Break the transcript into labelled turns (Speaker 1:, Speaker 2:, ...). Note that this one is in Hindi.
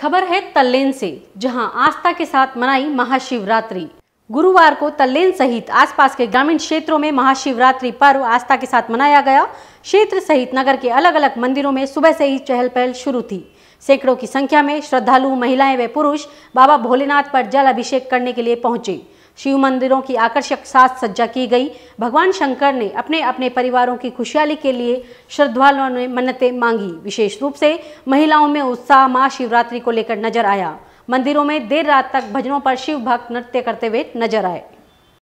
Speaker 1: खबर है तल्लेन से जहां आस्था के साथ मनाई महाशिवरात्रि गुरुवार को तल्लेन सहित आसपास के ग्रामीण क्षेत्रों में महाशिवरात्रि पर्व आस्था के साथ मनाया गया क्षेत्र सहित नगर के अलग अलग मंदिरों में सुबह से ही चहल पहल शुरू थी सैकड़ों की संख्या में श्रद्धालु महिलाएं व पुरुष बाबा भोलेनाथ पर जल अभिषेक करने के लिए पहुंचे शिव मंदिरों की आकर्षक साज सज्जा की गई भगवान शंकर ने अपने अपने परिवारों की खुशहाली के लिए श्रद्धालुओं ने मन्नतें मांगी विशेष रूप से महिलाओं में उत्साह महाशिवरात्रि को लेकर नजर आया मंदिरों में देर रात तक भजनों पर शिव भक्त नृत्य करते हुए नजर आए